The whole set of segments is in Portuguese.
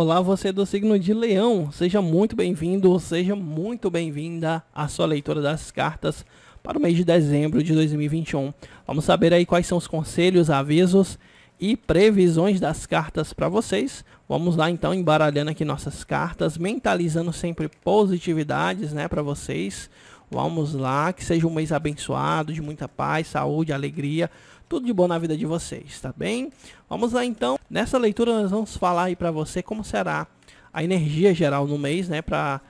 Olá, você do signo de Leão, seja muito bem-vindo, seja muito bem-vinda à sua leitura das cartas para o mês de dezembro de 2021. Vamos saber aí quais são os conselhos, avisos e previsões das cartas para vocês. Vamos lá então embaralhando aqui nossas cartas, mentalizando sempre positividades, né, para vocês. Vamos lá, que seja um mês abençoado, de muita paz, saúde, alegria, tudo de bom na vida de vocês, tá bem? Vamos lá então. Nessa leitura nós vamos falar aí para você como será a energia geral no mês, né, para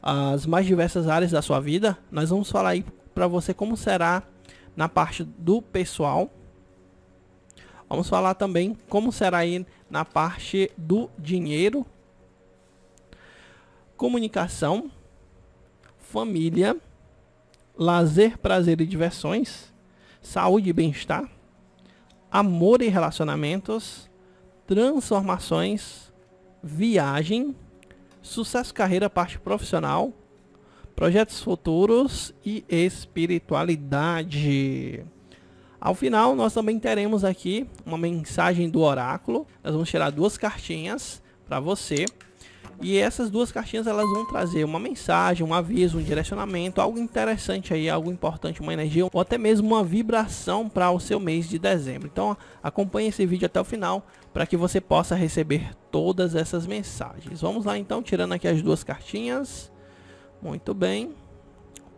as mais diversas áreas da sua vida. Nós vamos falar aí para você como será na parte do pessoal. Vamos falar também como será aí na parte do dinheiro, comunicação, família, lazer, prazer e diversões, saúde e bem-estar, amor e relacionamentos, transformações, viagem, sucesso, carreira, parte profissional, projetos futuros e espiritualidade. Ao final, nós também teremos aqui uma mensagem do oráculo. Nós vamos tirar duas cartinhas para você e essas duas cartinhas elas vão trazer uma mensagem, um aviso, um direcionamento, algo interessante aí, algo importante, uma energia ou até mesmo uma vibração para o seu mês de dezembro. Então acompanhe esse vídeo até o final para que você possa receber todas essas mensagens. Vamos lá então, tirando aqui as duas cartinhas. Muito bem.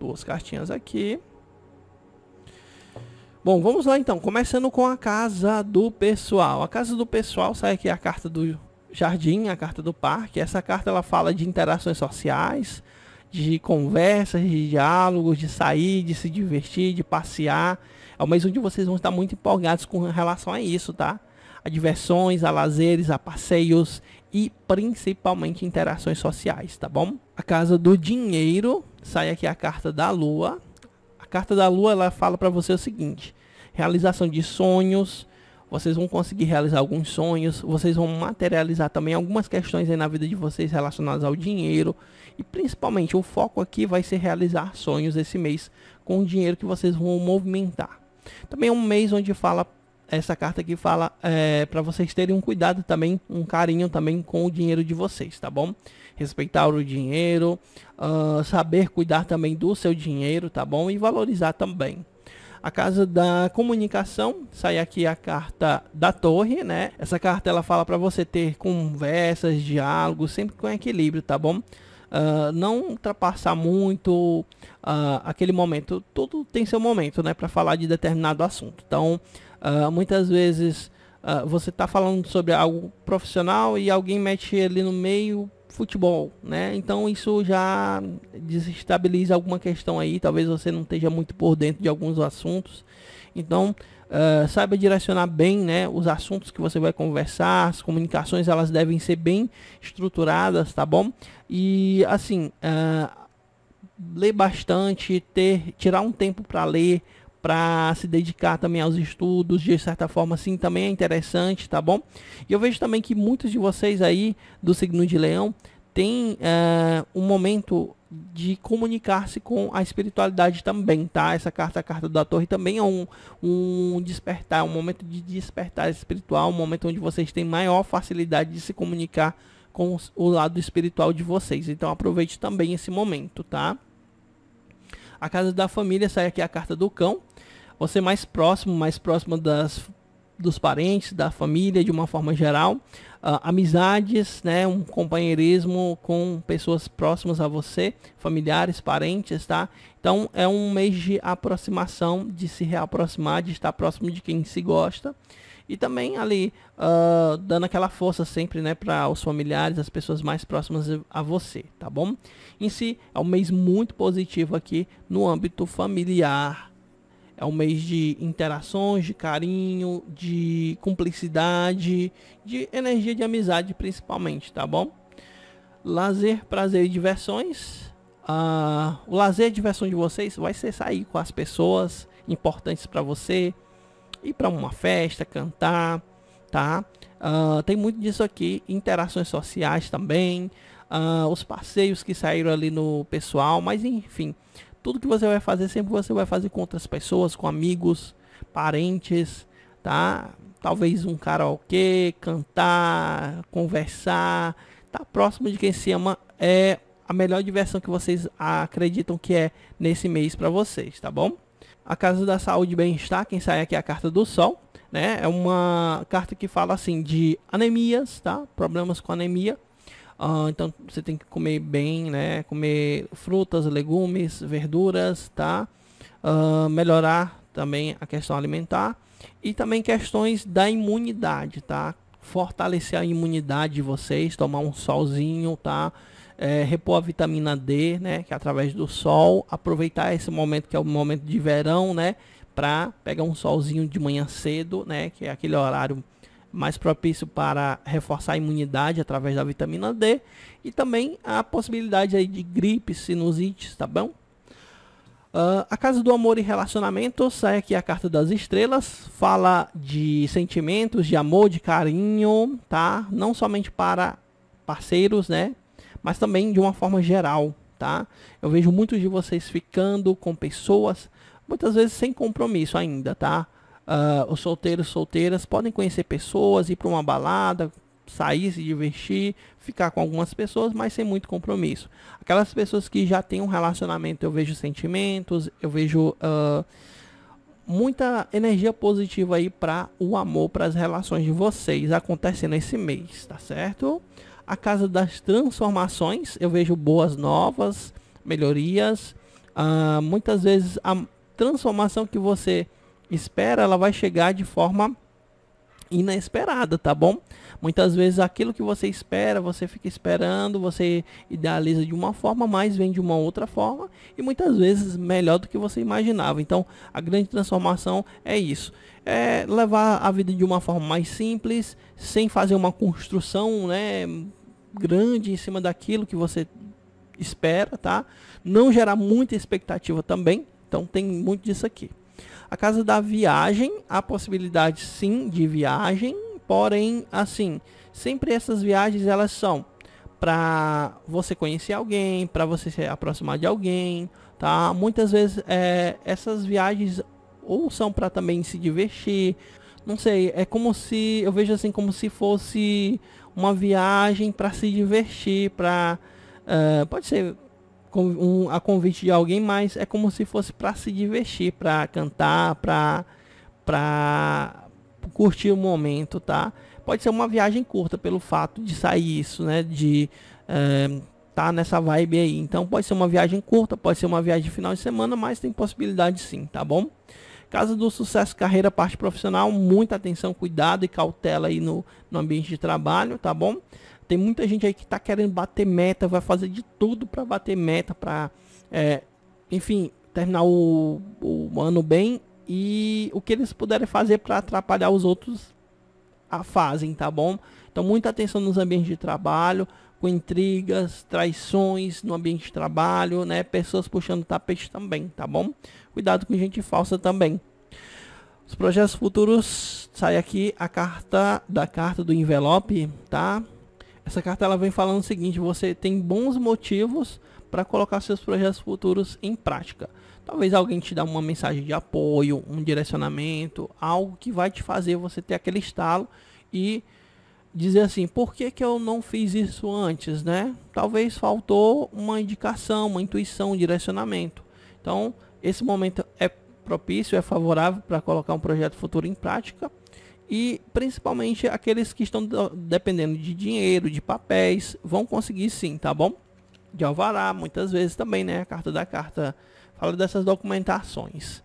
Duas cartinhas aqui. Bom, vamos lá então, começando com a casa do pessoal. A casa do pessoal sai aqui a carta do jardim, a carta do parque. Essa carta ela fala de interações sociais, de conversas, de diálogos, de sair, de se divertir, de passear. É o mês onde vocês vão estar muito empolgados com relação a isso, tá? A diversões, a lazeres, a passeios e principalmente interações sociais, tá bom? A casa do dinheiro, sai aqui a carta da lua. A carta da lua ela fala para você o seguinte: realização de sonhos, vocês vão conseguir realizar alguns sonhos, vocês vão materializar também algumas questões na vida de vocês relacionadas ao dinheiro e principalmente o foco aqui vai ser realizar sonhos esse mês com o dinheiro que vocês vão movimentar. Também é um mês onde fala essa carta aqui fala é, para vocês terem um cuidado também, um carinho também com o dinheiro de vocês, tá bom? Respeitar o dinheiro, uh, saber cuidar também do seu dinheiro, tá bom? E valorizar também a Casa da Comunicação. Sai aqui a carta da Torre, né? Essa carta ela fala para você ter conversas, diálogos, sempre com equilíbrio, tá bom? Uh, não ultrapassar muito uh, aquele momento. Tudo tem seu momento, né, para falar de determinado assunto. Então, uh, muitas vezes uh, você está falando sobre algo profissional e alguém mete ali no meio futebol, né? Então isso já desestabiliza alguma questão aí, talvez você não esteja muito por dentro de alguns assuntos. Então, uh, saiba direcionar bem, né, os assuntos que você vai conversar, as comunicações elas devem ser bem estruturadas, tá bom? E assim, uh, ler bastante, ter tirar um tempo para ler, para se dedicar também aos estudos, de certa forma, sim, também é interessante, tá bom? E eu vejo também que muitos de vocês aí do signo de Leão tem eh, um momento de comunicar-se com a espiritualidade também, tá? Essa carta, a carta da torre, também é um, um despertar, um momento de despertar espiritual, um momento onde vocês têm maior facilidade de se comunicar com o lado espiritual de vocês. Então aproveite também esse momento, tá? A casa da família sai aqui é a carta do cão, você mais próximo, mais próximo das dos parentes, da família, de uma forma geral, uh, amizades, né, um companheirismo com pessoas próximas a você, familiares, parentes, tá? Então é um mês de aproximação, de se reaproximar, de estar próximo de quem se gosta e também ali uh, dando aquela força sempre, né, para os familiares, as pessoas mais próximas a você, tá bom? Em si é um mês muito positivo aqui no âmbito familiar é um mês de interações, de carinho, de cumplicidade, de energia de amizade principalmente, tá bom? Lazer, prazer e diversões. Ah, o lazer e diversão de vocês vai ser sair com as pessoas importantes para você, ir para uma festa, cantar, tá? Ah, tem muito disso aqui, interações sociais também, uh, os passeios que saíram ali no pessoal, mas enfim, tudo que você vai fazer, sempre você vai fazer com outras pessoas, com amigos, parentes, tá? Talvez um karaokê, cantar, conversar. Tá próximo de quem se ama é a melhor diversão que vocês acreditam que é nesse mês para vocês, tá bom? A Casa da Saúde e Bem-Estar, quem sai aqui é a Carta do Sol, né? É uma carta que fala assim de anemias, tá? Problemas com anemia ah, então você tem que comer bem, né? Comer frutas, legumes, verduras, tá? Ah, melhorar também a questão alimentar e também questões da imunidade, tá? Fortalecer a imunidade de vocês, tomar um solzinho, tá? É, repor a vitamina D, né? Que é através do sol, aproveitar esse momento que é o momento de verão, né? Para pegar um solzinho de manhã cedo, né? Que é aquele horário mais propício para reforçar a imunidade através da vitamina D e também a possibilidade aí de gripe, sinusite, tá bom? Uh, a Casa do Amor e Relacionamento sai aqui a Carta das Estrelas, fala de sentimentos, de amor, de carinho, tá? Não somente para parceiros, né? Mas também de uma forma geral, tá? Eu vejo muitos de vocês ficando com pessoas, muitas vezes sem compromisso ainda, tá? Uh, os solteiros, solteiras podem conhecer pessoas, ir para uma balada, sair, se divertir, ficar com algumas pessoas, mas sem muito compromisso. Aquelas pessoas que já têm um relacionamento, eu vejo sentimentos, eu vejo uh, muita energia positiva aí para o amor, para as relações de vocês acontecendo esse mês, tá certo? A casa das transformações, eu vejo boas novas, melhorias. Uh, muitas vezes a transformação que você espera, ela vai chegar de forma inesperada, tá bom? Muitas vezes aquilo que você espera, você fica esperando, você idealiza de uma forma, mas vem de uma outra forma e muitas vezes melhor do que você imaginava. Então, a grande transformação é isso. É levar a vida de uma forma mais simples, sem fazer uma construção, né, grande em cima daquilo que você espera, tá? Não gerar muita expectativa também. Então, tem muito disso aqui. A casa da viagem, há possibilidade sim de viagem, porém, assim, sempre essas viagens elas são para você conhecer alguém, para você se aproximar de alguém, tá? Muitas vezes é, essas viagens ou são para também se divertir, não sei, é como se eu vejo assim como se fosse uma viagem para se divertir, para uh, eh, pode ser um, a convite de alguém, mas é como se fosse para se divertir, para cantar, para para curtir o momento, tá? Pode ser uma viagem curta pelo fato de sair isso, né? De é, tá nessa vibe aí. Então pode ser uma viagem curta, pode ser uma viagem de final de semana, mas tem possibilidade sim, tá bom? Casa do sucesso, carreira, parte profissional, muita atenção, cuidado e cautela aí no, no ambiente de trabalho, tá bom? Tem muita gente aí que tá querendo bater meta, vai fazer de tudo para bater meta, para, é, enfim, terminar o, o ano bem e o que eles puderem fazer para atrapalhar os outros a fazem, tá bom? Então muita atenção nos ambientes de trabalho, com intrigas, traições no ambiente de trabalho, né? Pessoas puxando tapete também, tá bom? Cuidado com gente falsa também. Os projetos futuros sai aqui a carta da carta do envelope, tá? Essa carta ela vem falando o seguinte: você tem bons motivos para colocar seus projetos futuros em prática. Talvez alguém te dê uma mensagem de apoio, um direcionamento, algo que vai te fazer você ter aquele estalo e dizer assim, por que, que eu não fiz isso antes, né? Talvez faltou uma indicação, uma intuição, um direcionamento. Então, esse momento é propício, é favorável para colocar um projeto futuro em prática e principalmente aqueles que estão dependendo de dinheiro, de papéis, vão conseguir sim, tá bom? De alvará, muitas vezes também, né? A carta da carta fala dessas documentações.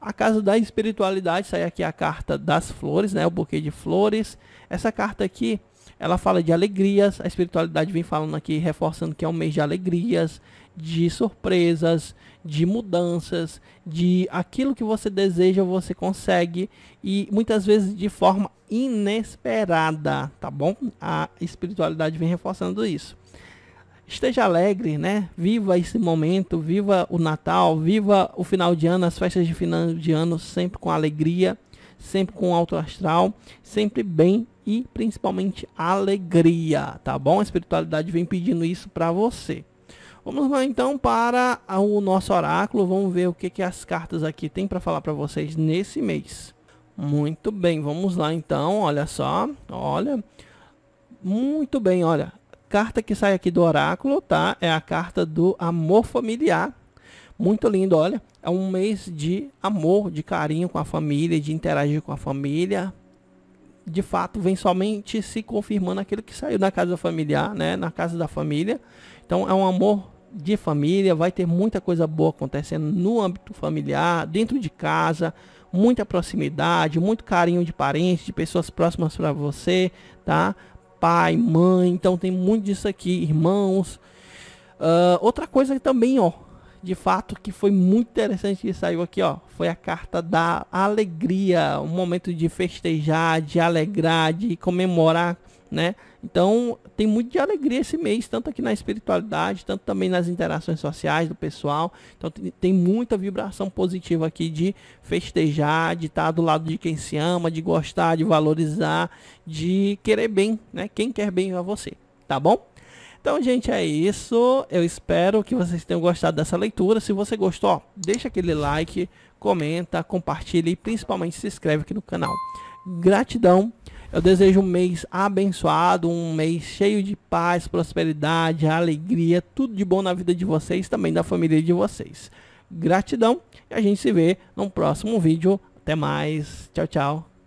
A casa da espiritualidade, sai aqui é a carta das flores, né? O buquê de flores. Essa carta aqui, ela fala de alegrias. A espiritualidade vem falando aqui, reforçando que é um mês de alegrias, de surpresas, de mudanças, de aquilo que você deseja, você consegue e muitas vezes de forma inesperada, tá bom? A espiritualidade vem reforçando isso esteja alegre, né? Viva esse momento, viva o Natal, viva o final de ano, as festas de final de ano sempre com alegria, sempre com alto astral, sempre bem e principalmente alegria, tá bom? A espiritualidade vem pedindo isso para você. Vamos lá então para o nosso oráculo, vamos ver o que, que as cartas aqui têm para falar para vocês nesse mês. Muito bem, vamos lá então, olha só, olha, muito bem, olha, carta que sai aqui do oráculo, tá? É a carta do amor familiar. Muito lindo, olha. É um mês de amor, de carinho com a família, de interagir com a família. De fato, vem somente se confirmando aquilo que saiu na casa familiar, né? Na casa da família. Então, é um amor de família, vai ter muita coisa boa acontecendo no âmbito familiar, dentro de casa, muita proximidade, muito carinho de parentes, de pessoas próximas para você, tá? pai, mãe, então tem muito disso aqui, irmãos. Uh, outra coisa também, ó, de fato que foi muito interessante que saiu aqui, ó, foi a carta da alegria, um momento de festejar, de alegrar, de comemorar né? Então, tem muito de alegria esse mês, tanto aqui na espiritualidade, tanto também nas interações sociais do pessoal. Então, tem, tem muita vibração positiva aqui de festejar, de estar tá do lado de quem se ama, de gostar, de valorizar, de querer bem, né? Quem quer bem a você, tá bom? Então, gente, é isso. Eu espero que vocês tenham gostado dessa leitura. Se você gostou, ó, deixa aquele like, comenta, compartilha e principalmente se inscreve aqui no canal. Gratidão. Eu desejo um mês abençoado, um mês cheio de paz, prosperidade, alegria, tudo de bom na vida de vocês, também da família de vocês. Gratidão e a gente se vê no próximo vídeo. Até mais. Tchau, tchau.